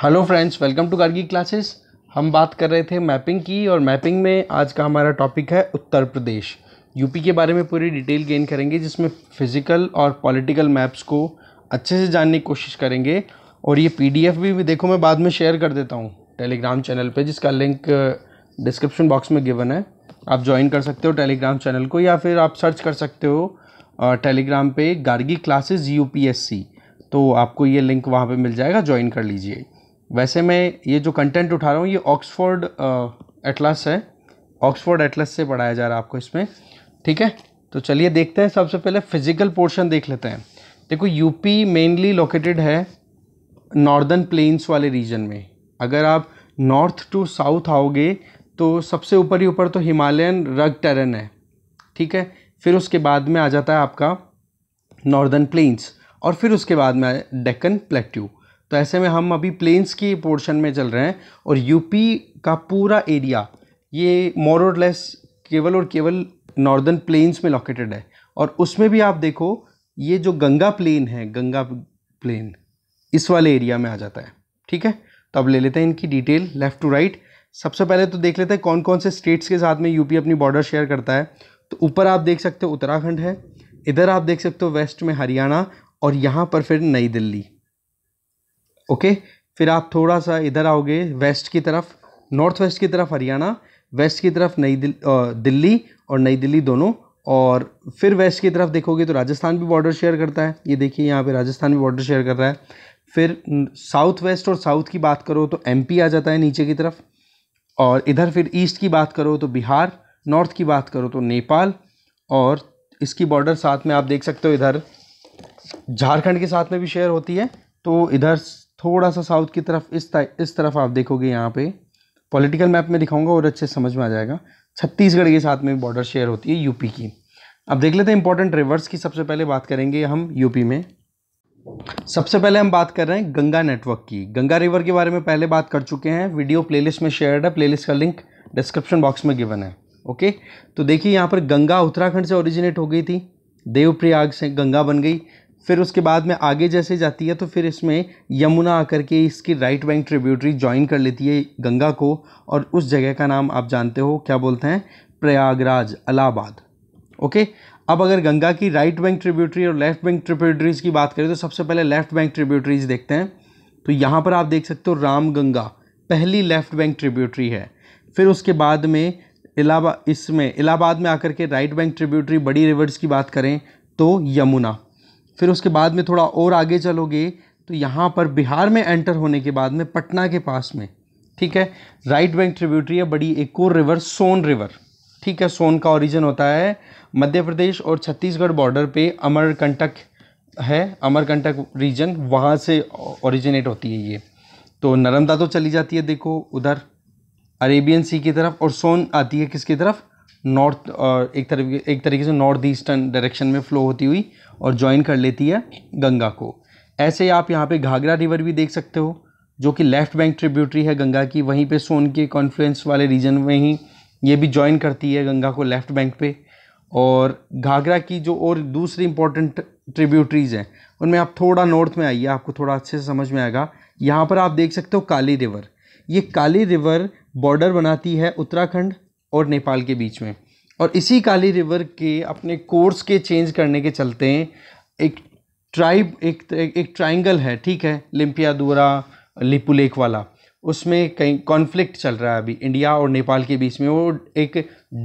hello friends welcome to Gargi classes हम बात कर रहे थे मैपिंग की और मैपिंग में आज का हमारा टॉपिक है उत्तर प्रदेश यूपी के बारे में पूरी डिटेल गेन करेंगे जिसमें फिज़िकल और पॉलिटिकल मैप्स को अच्छे से जानने की कोशिश करेंगे और ये पीडीएफ भी देखो मैं बाद में शेयर कर देता हूँ टेलीग्राम चैनल पर जिसका लिंक डिस्क्रिप्शन बॉक्स में गिवन है आप ज्वाइन कर सकते हो टेलीग्राम चैनल को या फिर आप सर्च कर सकते हो टेलीग्राम पर गार्गी क्लासेज यू तो आपको ये लिंक वहाँ पे मिल जाएगा ज्वाइन कर लीजिए वैसे मैं ये जो कंटेंट उठा रहा हूँ ये ऑक्सफोर्ड एटलस है ऑक्सफोर्ड एटलस से पढ़ाया जा रहा है आपको इसमें ठीक है तो चलिए देखते हैं सबसे पहले फिजिकल पोर्शन देख लेते हैं देखो यूपी मेनली लोकेटेड है नॉर्दर्न प्लेन्स वाले रीजन में अगर आप नॉर्थ टू साउथ आओगे तो सबसे ऊपर ही ऊपर तो हिमालयन रग टेरन है ठीक है फिर उसके बाद में आ जाता है आपका नॉर्दर्न प्लेन्स और फिर उसके बाद में डेक्कन प्लेट्यू तो ऐसे में हम अभी प्लेन्स की पोर्शन में चल रहे हैं और यूपी का पूरा एरिया ये मोर और लेस केवल और केवल नॉर्दर्न प्लेन्स में लोकेटेड है और उसमें भी आप देखो ये जो गंगा प्लेन है गंगा प्लेन इस वाले एरिया में आ जाता है ठीक है तो अब ले लेते हैं इनकी डिटेल लेफ़्ट टू राइट सबसे पहले तो देख लेते हैं कौन कौन से स्टेट्स के साथ में यूपी अपनी बॉर्डर शेयर करता है तो ऊपर आप देख सकते हो उत्तराखंड है इधर आप देख सकते हो वेस्ट में हरियाणा और यहाँ पर फिर नई दिल्ली ओके फिर आप थोड़ा सा इधर आओगे वेस्ट की तरफ नॉर्थ वेस्ट की तरफ हरियाणा वेस्ट की तरफ नई दिल, दिल्ली और नई दिल्ली दोनों और फिर वेस्ट की तरफ देखोगे तो राजस्थान भी बॉर्डर शेयर करता है ये देखिए यहाँ पे राजस्थान भी बॉर्डर शेयर कर रहा है फिर साउथ वेस्ट और साउथ की बात करो तो एमपी आ जाता है नीचे की तरफ और इधर फिर ईस्ट की बात करो तो बिहार नॉर्थ की बात करो तो नेपाल और इसकी बॉर्डर साथ में आप देख सकते हो इधर झारखंड के साथ में भी शेयर होती है तो इधर थोड़ा सा साउथ की तरफ इस इस तरफ आप देखोगे यहाँ पे पॉलिटिकल मैप में दिखाऊंगा और अच्छे समझ में आ जाएगा छत्तीसगढ़ के साथ में बॉर्डर शेयर होती है यूपी की अब देख लेते हैं इंपॉर्टेंट रिवर्स की सबसे पहले बात करेंगे हम यूपी में सबसे पहले हम बात कर रहे हैं गंगा नेटवर्क की गंगा रिवर के बारे में पहले बात कर चुके हैं वीडियो प्ले में शेयर्ड है प्ले का लिंक डिस्क्रिप्शन बॉक्स में गिवन है ओके तो देखिए यहाँ पर गंगा उत्तराखंड से ओरिजिनेट हो गई थी देवप्रयाग से गंगा बन गई फिर उसके बाद में आगे जैसे जाती है तो फिर इसमें यमुना आकर के इसकी राइट बैंक ट्रिब्यूटरी ज्वाइन कर लेती है गंगा को और उस जगह का नाम आप जानते हो क्या बोलते हैं प्रयागराज अलाहाबाद ओके अब अगर गंगा की राइट बैंक ट्रिब्यूटरी और लेफ्ट बैंक ट्रिब्यूटरीज की बात करें तो सबसे पहले लेफ्ट बैंक ट्रिब्यूटरीज देखते हैं तो यहाँ पर आप देख सकते हो राम गंगा पहली लेफ्ट बैंक ट्रिब्यूटरी है फिर उसके बाद में इलाहाबाद इसमें इलाहाबाद में आकर के राइट बैंक ट्रिब्यूटरी बड़ी रिवर्स की बात करें तो यमुना फिर उसके बाद में थोड़ा और आगे चलोगे तो यहाँ पर बिहार में एंटर होने के बाद में पटना के पास में ठीक है राइट बैंक ट्रिब्यूटरी है बड़ी एक और रिवर सोन रिवर ठीक है सोन का ओरिजिन होता है मध्य प्रदेश और छत्तीसगढ़ बॉर्डर पे अमरकंटक है अमरकंटक रीजन वहाँ से ओरिजिनेट होती है ये तो नर्मदा तो चली जाती है देखो उधर अरेबियन सी की तरफ और सोन आती है किसकी तरफ नॉर्थ एक तरीके एक तरीके से नॉर्थ ईस्टर्न डायरेक्शन में फ़्लो होती हुई और ज्वाइन कर लेती है गंगा को ऐसे आप यहाँ पे घाघरा रिवर भी देख सकते हो जो कि लेफ़्ट बैंक ट्रिब्यूटरी है गंगा की वहीं पे सोन के कॉन्फ्लुएंस वाले रीजन में ही ये भी ज्वाइन करती है गंगा को लेफ़्ट बैंक पे और घाघरा की जो और दूसरी इंपॉर्टेंट ट्रिब्यूटरीज़ हैं उनमें आप थोड़ा नॉर्थ में आइए आपको थोड़ा अच्छे से समझ में आएगा यहाँ पर आप देख सकते हो काली रिवर ये काली रिवर बॉर्डर बनाती है उत्तराखंड और नेपाल के बीच में और इसी काली रिवर के अपने कोर्स के चेंज करने के चलते एक ट्राइब एक एक, ट्राइंगल है ठीक है लिम्पिया दूरा लिपू लेक वाला उसमें कहीं कॉन्फ्लिक्ट चल रहा है अभी इंडिया और नेपाल के बीच में वो एक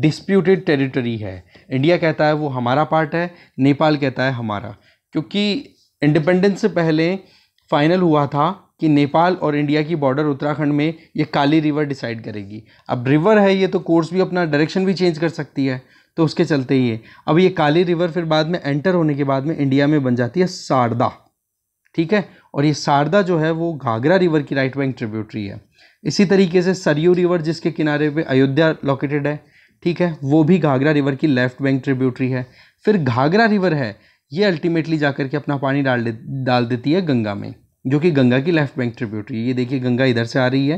डिस्प्यूटेड टेरिटरी है इंडिया कहता है वो हमारा पार्ट है नेपाल कहता है हमारा क्योंकि इंडिपेंडेंस से पहले फाइनल हुआ था कि नेपाल और इंडिया की बॉर्डर उत्तराखंड में ये काली रिवर डिसाइड करेगी अब रिवर है ये तो कोर्स भी अपना डायरेक्शन भी चेंज कर सकती है तो उसके चलते ही है अब ये काली रिवर फिर बाद में एंटर होने के बाद में इंडिया में बन जाती है शारदा ठीक है और ये शारदा जो है वो घाघरा रिवर की राइट बैंक ट्रिब्यूटरी है इसी तरीके से सरयू रिवर जिसके किनारे पे अयोध्या लोकेटेड है ठीक है वो भी घाघरा रिवर की लेफ्ट बैंक ट्रिब्यूटरी है फिर घाघरा रिवर है ये अल्टीमेटली जाकर के अपना पानी डाल दे डाल देती है गंगा में जो कि गंगा की लेफ्ट बैंक ट्रिब्यूटरी ये देखिए गंगा इधर से आ रही है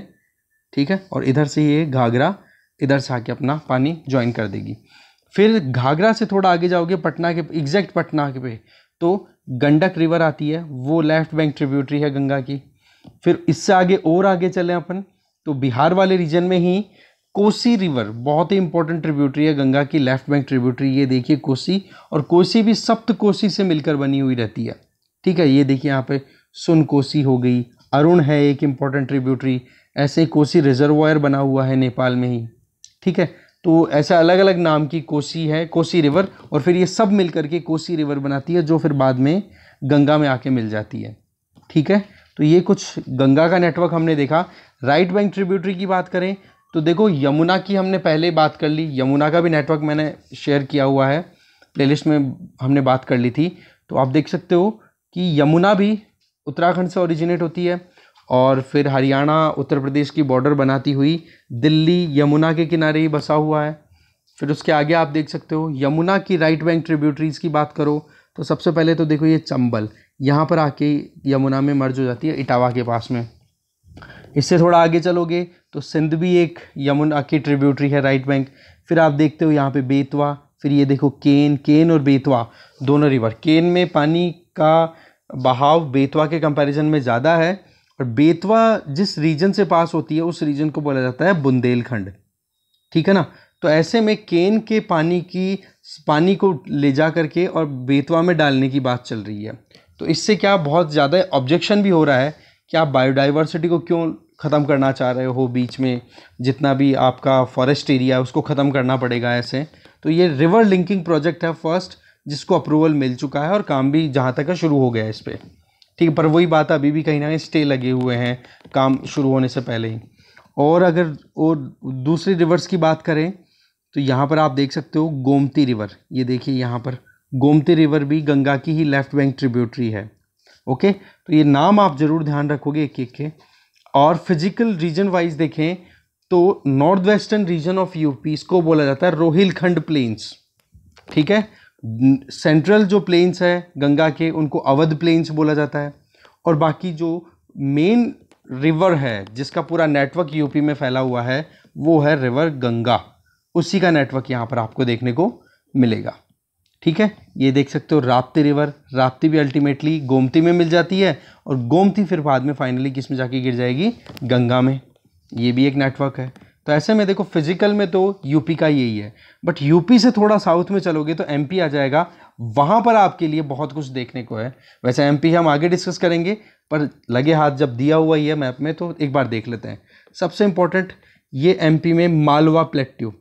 ठीक है और इधर से ये घाघरा इधर से आके अपना पानी ज्वाइन कर देगी फिर घाघरा से थोड़ा आगे जाओगे पटना के एग्जैक्ट पटना के पे तो गंडक रिवर आती है वो लेफ्ट बैंक ट्रिब्यूटरी है गंगा की फिर इससे आगे और आगे चले अपन तो बिहार वाले रीजन में ही कोसी रिवर बहुत ही इंपॉर्टेंट ट्रिब्यूटरी है गंगा की लेफ्ट बैंक ट्रिब्यूटरी ये देखिए कोसी और कोसी भी सप्त कोसी से मिलकर बनी हुई रहती है ठीक है ये देखिए यहाँ पे सुन कोसी हो गई अरुण है एक इम्पॉर्टेंट ट्रिब्यूटरी ऐसे कोसी रिजर्वायर बना हुआ है नेपाल में ही ठीक है तो ऐसा अलग अलग नाम की कोसी है कोसी रिवर और फिर ये सब मिल करके कोसी रिवर बनाती है जो फिर बाद में गंगा में आके मिल जाती है ठीक है तो ये कुछ गंगा का नेटवर्क हमने देखा राइट बैंक ट्रिब्यूटरी की बात करें तो देखो यमुना की हमने पहले बात कर ली यमुना का भी नेटवर्क मैंने शेयर किया हुआ है प्लेलिस्ट में हमने बात कर ली थी तो आप देख सकते हो कि यमुना भी उत्तराखंड से ओरिजिनेट होती है और फिर हरियाणा उत्तर प्रदेश की बॉर्डर बनाती हुई दिल्ली यमुना के किनारे ही बसा हुआ है फिर उसके आगे आप देख सकते हो यमुना की राइट बैंक ट्रिब्यूटरीज़ की बात करो तो सबसे पहले तो देखो ये चंबल यहाँ पर आके यमुना में मर्ज हो जाती है इटावा के पास में इससे थोड़ा आगे चलोगे तो सिंध भी एक यमुना की ट्रिब्यूटरी है राइट बैंक फिर आप देखते हो यहाँ पे बेतवा फिर ये देखो केन केन और बेतवा दोनों रिवर केन में पानी का बहाव बेतवा के कंपैरिजन में ज़्यादा है और बेतवा जिस रीजन से पास होती है उस रीजन को बोला जाता है बुंदेलखंड ठीक है ना तो ऐसे में केन के पानी की पानी को ले जा करके और बेतवा में डालने की बात चल रही है तो इससे क्या बहुत ज़्यादा ऑब्जेक्शन भी हो रहा है कि आप बायोडाइवर्सिटी को क्यों ख़त्म करना चाह रहे हो बीच में जितना भी आपका फॉरेस्ट एरिया है उसको ख़त्म करना पड़ेगा ऐसे तो ये रिवर लिंकिंग प्रोजेक्ट है फर्स्ट जिसको अप्रूवल मिल चुका है और काम भी जहाँ तक है शुरू हो गया है इस पर ठीक है पर वही बात अभी भी कहीं ना कहीं स्टे लगे हुए हैं काम शुरू होने से पहले ही और अगर और दूसरे रिवर्स की बात करें तो यहाँ पर आप देख सकते हो गोमती रिवर ये देखिए यहाँ पर गोमती रिवर भी गंगा की ही लेफ़्ट बैंक ट्रिब्यूटरी है ओके तो ये नाम आप ज़रूर ध्यान रखोगे एक एक के और फिजिकल रीजन वाइज देखें तो north western region of UP इसको बोला जाता है रोहिलखंड प्लेन्स ठीक है सेंट्रल जो प्लेन्स है गंगा के उनको अवध प्लेन्स बोला जाता है और बाकी जो मेन रिवर है जिसका पूरा नेटवर्क यूपी में फैला हुआ है वो है रिवर गंगा उसी का नेटवर्क यहाँ पर आपको देखने को मिलेगा ठीक है ये देख सकते हो राप्ती रिवर राप्ती भी अल्टीमेटली गोमती में मिल जाती है और गोमती फिर बाद में फाइनली किस में जाके गिर जाएगी गंगा में ये भी एक नेटवर्क है तो ऐसे में देखो फिजिकल में तो यूपी का यही है बट यूपी से थोड़ा साउथ में चलोगे तो एमपी आ जाएगा वहाँ पर आपके लिए बहुत कुछ देखने को है वैसे एमपी हम आगे डिस्कस करेंगे पर लगे हाथ जब दिया हुआ ही है मैप में तो एक बार देख लेते हैं सबसे इम्पोर्टेंट ये एम में मालवा प्लेट्यू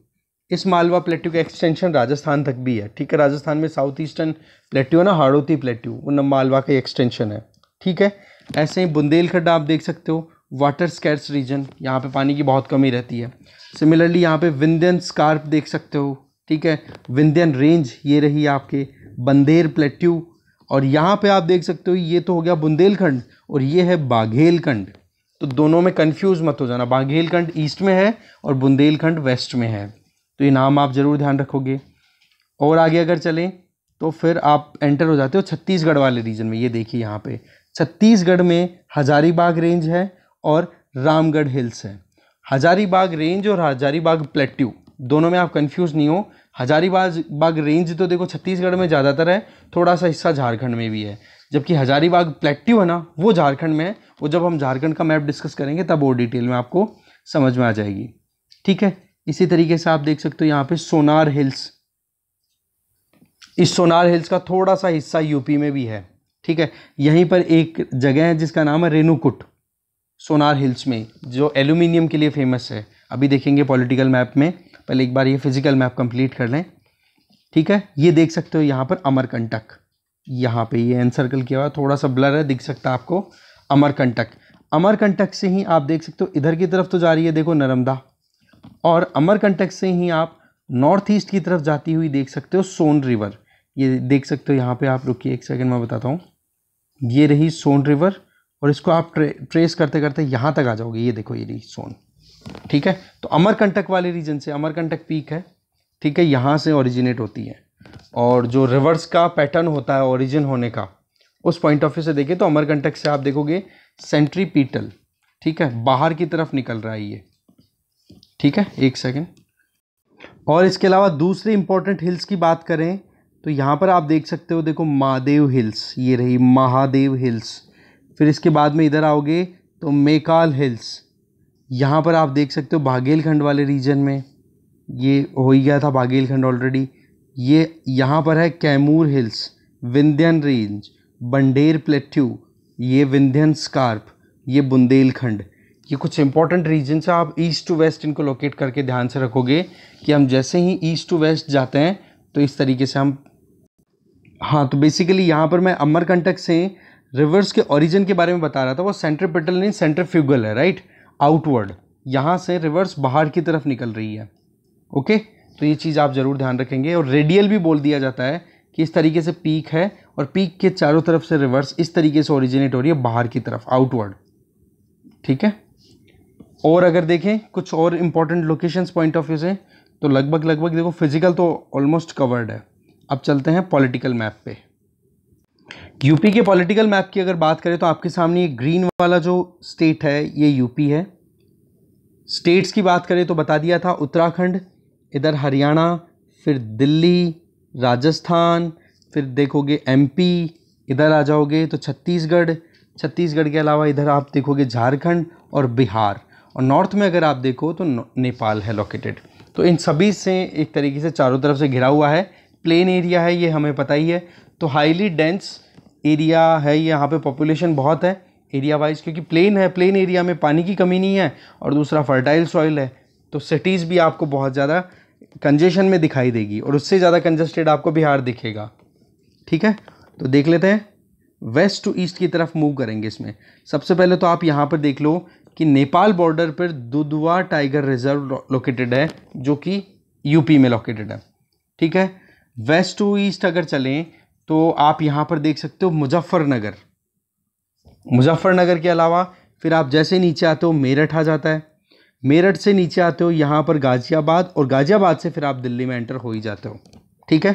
इस मालवा प्लेट्यू का एक्सटेंशन राजस्थान तक भी है ठीक है राजस्थान में साउथ ईस्टर्न प्लेट्यू है ना हाड़ोती प्लेट्यू वो मालवा का एक्सटेंशन है ठीक है ऐसे ही बुंदेलखंड आप देख सकते हो वाटर स्कैर्स रीजन यहाँ पे पानी की बहुत कमी रहती है सिमिलरली यहाँ पे विंध्यन स्कार्प देख सकते हो ठीक है विंध्यन रेंज ये रही आपके बंदेर प्लेट्यू और यहाँ पे आप देख सकते हो ये तो हो गया बुंदेलखंड और ये है बाघेलखंड तो दोनों में कन्फ्यूज़ मत हो जाना बाघेलखंड ईस्ट में है और बुंदेलखंड वेस्ट में है तो ये नाम आप ज़रूर ध्यान रखोगे और आगे अगर चलें तो फिर आप एंटर हो जाते हो छत्तीसगढ़ वाले रीजन में ये देखिए यहाँ पे छत्तीसगढ़ में हजारीबाग रेंज है और रामगढ़ हिल्स है हजारीबाग रेंज और हजारीबाग प्लेट्यू दोनों में आप कंफ्यूज नहीं हो हजारीबाग बाग रेंज तो देखो छत्तीसगढ़ में ज़्यादातर है थोड़ा सा हिस्सा झारखंड में भी है जबकि हजारीबाग प्लेट्यू है ना वो झारखंड में है वो जब हम झारखंड का मैप डिस्कस करेंगे तब वो डिटेल में आपको समझ में आ जाएगी ठीक है इसी तरीके से आप देख सकते हो यहाँ पे सोनार हिल्स इस सोनार हिल्स का थोड़ा सा हिस्सा यूपी में भी है ठीक है यहीं पर एक जगह है जिसका नाम है रेणुकुट सोनार हिल्स में जो एल्यूमिनियम के लिए फेमस है अभी देखेंगे पॉलिटिकल मैप में पहले एक बार ये फिजिकल मैप कंप्लीट कर लें ठीक है ये देख सकते हो यहाँ पर अमरकंटक यहाँ पे ये एन सर्कल किया हुआ थोड़ा सा ब्लर है दिख सकता है आपको अमरकंटक अमरकंटक से ही आप देख सकते हो इधर की तरफ तो जा रही है देखो नर्मदा और अमरकंटक से ही आप नॉर्थ ईस्ट की तरफ जाती हुई देख सकते हो सोन रिवर ये देख सकते हो यहाँ पर आप रुकी एक सेकेंड मैं बताता हूँ ये रही सोन रिवर और इसको आप ट्रे, ट्रेस करते करते यहाँ तक आ जाओगे ये देखो ये रही सोन ठीक है तो अमरकंटक वाले रीजन से अमरकंटक पीक है ठीक है यहाँ से ओरिजिनेट होती है और जो रिवर्स का पैटर्न होता है ओरिजिन होने का उस पॉइंट ऑफ व्यू से देखें तो अमरकंटक से आप देखोगे सेंट्री पीटल ठीक है बाहर की तरफ निकल रहा है ये ठीक है एक सेकेंड और इसके अलावा दूसरे इंपॉर्टेंट हिल्स की बात करें तो यहाँ पर आप देख सकते हो देखो महादेव हिल्स ये रही महादेव हिल्स फिर इसके बाद में इधर आओगे तो मेकाल हिल्स यहाँ पर आप देख सकते हो बागेलखंड वाले रीजन में ये हो ही गया था बागेलखंड ऑलरेडी ये यहाँ पर है कैमूर हिल्स विंध्यन रेंज बंडेर प्लेट्यू ये विंध्यन स्कार्प ये बुंदेलखंड ये कुछ इंपॉर्टेंट रीजन से आप ईस्ट टू वेस्ट इनको लोकेट करके ध्यान से रखोगे कि हम जैसे ही ईस्ट टू वेस्ट जाते हैं तो इस तरीके से हम हाँ तो बेसिकली यहाँ पर मैं अमरकंटक से रिवर्स के ओरिजिन के बारे में बता रहा था वो सेंट्रीपिटल नहीं फ्यूगल है राइट आउटवर्ड यहाँ से रिवर्स बाहर की तरफ निकल रही है ओके तो ये चीज़ आप ज़रूर ध्यान रखेंगे और रेडियल भी बोल दिया जाता है कि इस तरीके से पीक है और पीक के चारों तरफ से रिवर्स इस तरीके से ओरिजिनेट हो रही है बाहर की तरफ आउटवर्ड ठीक है और अगर देखें कुछ और important locations point of view से तो लगभग लगभग देखो फिजिकल तो ऑलमोस्ट कवर्ड है अब चलते हैं पॉलिटिकल मैप पे यूपी के पॉलिटिकल मैप की अगर बात करें तो आपके सामने ये ग्रीन वाला जो स्टेट है ये यूपी है स्टेट्स की बात करें तो बता दिया था उत्तराखंड इधर हरियाणा फिर दिल्ली राजस्थान फिर देखोगे एमपी इधर आ जाओगे तो छत्तीसगढ़ छत्तीसगढ़ के अलावा इधर आप देखोगे झारखंड और बिहार और नॉर्थ में अगर आप देखो तो नेपाल है लोकेटेड तो इन सभी से एक तरीके से चारों तरफ से घिरा हुआ है प्लेन एरिया है ये हमें पता ही है तो हाईली डेंस एरिया है यहाँ पे पॉपुलेशन बहुत है एरिया वाइज क्योंकि प्लेन है प्लेन एरिया में पानी की कमी नहीं है और दूसरा फर्टाइल सॉइल है तो सिटीज़ भी आपको बहुत ज़्यादा कंजेशन में दिखाई देगी और उससे ज़्यादा कंजस्टेड आपको बिहार दिखेगा ठीक है तो देख लेते हैं वेस्ट टू ईस्ट की तरफ मूव करेंगे इसमें सबसे पहले तो आप यहाँ पर देख लो कि नेपाल बॉर्डर पर दुधवा टाइगर रिजर्व लोकेटेड है जो कि यूपी में लोकेटेड है ठीक है वेस्ट टू ईस्ट अगर चलें तो आप यहाँ पर देख सकते हो मुजफ्फरनगर मुजफ्फरनगर के अलावा फिर आप जैसे नीचे आते हो मेरठ आ जाता है मेरठ से नीचे आते हो यहाँ पर गाज़ियाबाद और गाज़ियाबाद से फिर आप दिल्ली में एंटर हो ही जाते हो ठीक है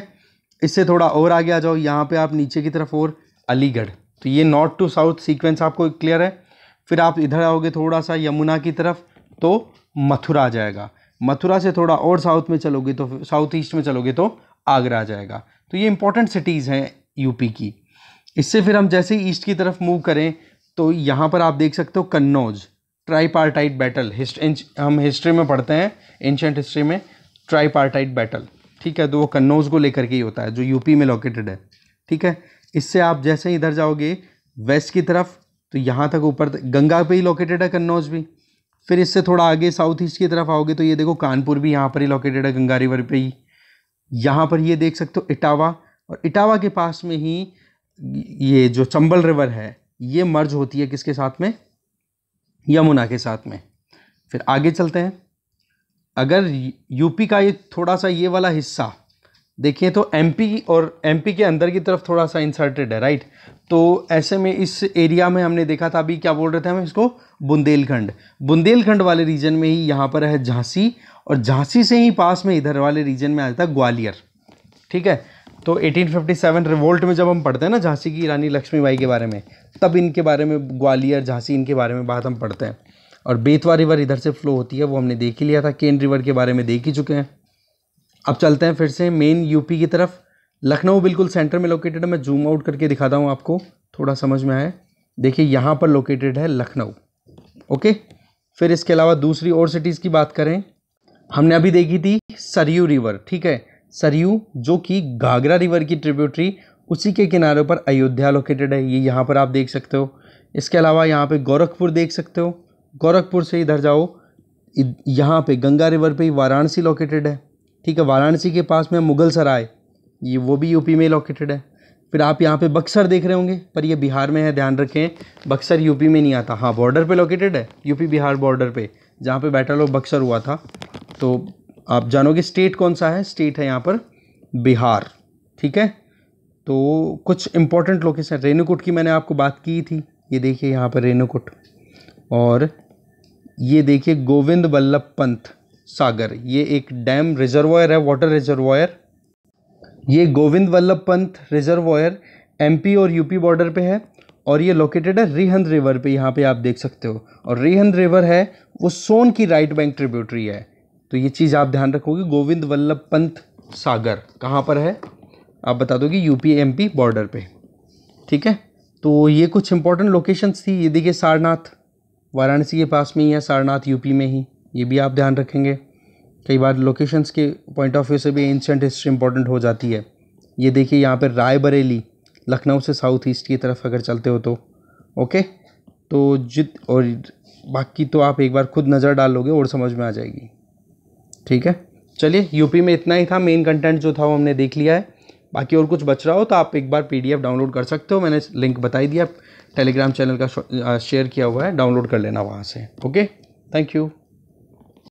इससे थोड़ा और आगे आ जाओ यहाँ पे आप नीचे की तरफ और अलीगढ़ तो ये नॉर्थ टू साउथ सीक्वेंस आपको क्लियर है फिर आप इधर आओगे थोड़ा सा यमुना की तरफ तो मथुरा आ जाएगा मथुरा से थोड़ा और साउथ में चलोगे तो साउथ ईस्ट में चलोगे तो आगरा आ जाएगा तो ये इंपॉर्टेंट सिटीज़ हैं यूपी की इससे फिर हम जैसे ही ईस्ट की तरफ मूव करें तो यहाँ पर आप देख सकते हो कन्नौज ट्राईपार्टाइट बैटल हिस्ट हम हिस्ट्री में पढ़ते हैं एंशंट हिस्ट्री में ट्राईपार्टाइट बैटल ठीक है तो वो कन्नौज को लेकर के ही होता है जो यूपी में लोकेटेड है ठीक है इससे आप जैसे ही इधर जाओगे वेस्ट की तरफ तो यहाँ तक ऊपर गंगा पे ही लोकेटेड है कन्नौज भी फिर इससे थोड़ा आगे साउथ ईस्ट की तरफ आओगे तो ये देखो कानपुर भी यहाँ पर ही लोकेटेड है गंगा रिवर पे ही यहाँ पर ये देख सकते हो इटावा और इटावा के पास में ही ये जो चंबल रिवर है ये मर्ज होती है किसके साथ में यमुना के साथ में फिर आगे चलते हैं अगर यूपी का ये थोड़ा सा ये वाला हिस्सा देखिए तो एमपी और एमपी के अंदर की तरफ थोड़ा सा इंसर्टेड है राइट तो ऐसे में इस एरिया में हमने देखा था अभी क्या बोल रहे थे हम इसको बुंदेलखंड बुंदेलखंड वाले रीजन में ही यहाँ पर है झांसी और झांसी से ही पास में इधर वाले रीजन में आ जाता है ग्वालियर ठीक है तो 1857 रिवोल्ट में जब हम पढ़ते हैं ना झांसी की रानी लक्ष्मीबाई के बारे में तब इनके बारे में ग्वालियर झांसी इनके बारे में बात हम पढ़ते हैं और बेतवा रिवर इधर से फ्लो होती है वो हमने देख ही लिया था केन रिवर के बारे में देख ही चुके हैं अब चलते हैं फिर से मेन यूपी की तरफ लखनऊ बिल्कुल सेंटर में लोकेटेड है मैं जूम आउट करके दिखाता हूँ आपको थोड़ा समझ में आए देखिए यहाँ पर लोकेटेड है लखनऊ ओके फिर इसके अलावा दूसरी और सिटीज़ की बात करें हमने अभी देखी थी सरयू रिवर ठीक है सरयू जो कि घाघरा रिवर की ट्रिब्यूटरी उसी के किनारे पर अयोध्या लोकेटेड है ये यहाँ पर आप देख सकते हो इसके अलावा यहाँ पे गोरखपुर देख सकते हो गोरखपुर से इधर जाओ यहाँ पे गंगा रिवर पे वाराणसी लोकेटेड है ठीक है वाराणसी के पास में मुगल सराय ये वो भी यूपी में लोकेटेड है फिर आप यहाँ पे बक्सर देख रहे होंगे पर ये बिहार में है ध्यान रखें बक्सर यूपी में नहीं आता हाँ बॉर्डर पे लोकेटेड है यूपी बिहार बॉर्डर पे जहाँ पे बैटल ऑफ बक्सर हुआ था तो आप जानोगे स्टेट कौन सा है स्टेट है यहाँ पर बिहार ठीक है तो कुछ इंपॉर्टेंट लोकेशन रेणुकूट की मैंने आपको बात की थी ये देखिए यहाँ पर रेणुकूट और ये देखिए गोविंद वल्लभ पंथ सागर ये एक डैम रिजर्वायर है वाटर रिजर्वायर ये गोविंद वल्लभ पंत रिजर्वायर एमपी और यूपी बॉर्डर पे है और ये लोकेटेड है रिहंद रिवर पे यहाँ पे आप देख सकते हो और रिहंद रिवर है वो सोन की राइट बैंक ट्रिब्यूटरी है तो ये चीज़ आप ध्यान रखोगे गोविंद वल्लभ पंत सागर कहाँ पर है आप बता दोगे यूपी पी बॉर्डर पर ठीक है तो ये कुछ इंपॉर्टेंट लोकेशंस थी ये देखिए सारनाथ वाराणसी के पास में ही है सारनाथ यूपी में ही ये भी आप ध्यान रखेंगे कई बार लोकेशंस के पॉइंट ऑफ व्यू से भी एंशंट हिस्ट्री इंपॉर्टेंट हो जाती है ये देखिए यहाँ पर रायबरेली लखनऊ से साउथ ईस्ट की तरफ अगर चलते हो तो ओके तो जित और बाकी तो आप एक बार खुद नज़र डालोगे और समझ में आ जाएगी ठीक है चलिए यूपी में इतना ही था मेन कंटेंट जो था वो हमने देख लिया है बाकी और कुछ बच रहा हो तो आप एक बार पीडीएफ डाउनलोड कर सकते हो मैंने लिंक बताई दिया टेलीग्राम चैनल का शेयर किया हुआ है डाउनलोड कर लेना वहाँ से ओके थैंक यू